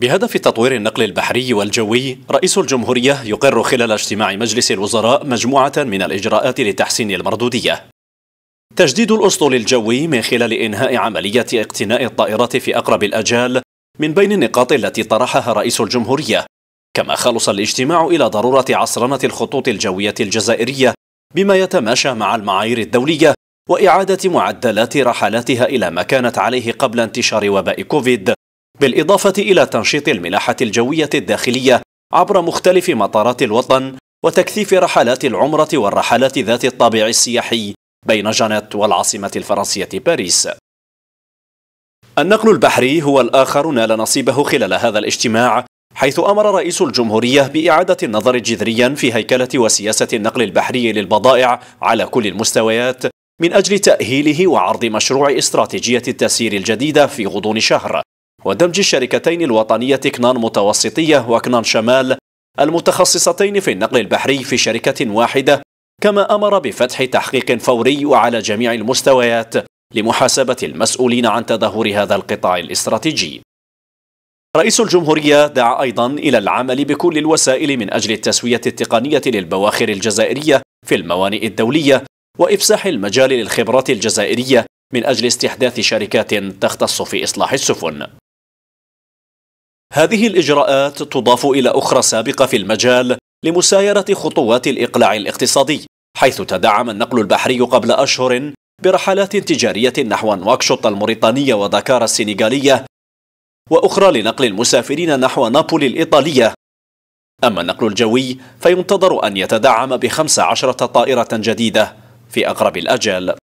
بهدف تطوير النقل البحري والجوي رئيس الجمهورية يقر خلال اجتماع مجلس الوزراء مجموعة من الإجراءات لتحسين المردودية تجديد الأسطول الجوي من خلال إنهاء عملية اقتناء الطائرات في أقرب الأجال من بين النقاط التي طرحها رئيس الجمهورية كما خلص الاجتماع إلى ضرورة عصرنة الخطوط الجوية الجزائرية بما يتماشى مع المعايير الدولية وإعادة معدلات رحلاتها إلى ما كانت عليه قبل انتشار وباء كوفيد بالإضافة إلى تنشيط الملاحة الجوية الداخلية عبر مختلف مطارات الوطن وتكثيف رحلات العمرة والرحلات ذات الطابع السياحي بين جانيت والعاصمة الفرنسية باريس النقل البحري هو الآخر نال نصيبه خلال هذا الاجتماع حيث أمر رئيس الجمهورية بإعادة النظر جذريا في هيكلة وسياسة النقل البحري للبضائع على كل المستويات من أجل تأهيله وعرض مشروع استراتيجية التسيير الجديدة في غضون شهر ودمج الشركتين الوطنية كنان متوسطية وكنان شمال المتخصصتين في النقل البحري في شركة واحدة كما أمر بفتح تحقيق فوري وعلى جميع المستويات لمحاسبة المسؤولين عن تدهور هذا القطاع الاستراتيجي رئيس الجمهورية دعا أيضا إلى العمل بكل الوسائل من أجل التسوية التقنية للبواخر الجزائرية في الموانئ الدولية وإفساح المجال للخبرات الجزائرية من أجل استحداث شركات تختص في إصلاح السفن هذه الإجراءات تضاف إلى أخرى سابقة في المجال لمسايرة خطوات الإقلاع الاقتصادي حيث تدعم النقل البحري قبل أشهر برحلات تجارية نحو نواكشوط الموريتانية ودكار السنغالية وأخرى لنقل المسافرين نحو نابولي الإيطالية أما النقل الجوي فينتظر أن يتدعم بخمس عشرة طائرة جديدة في أقرب الأجال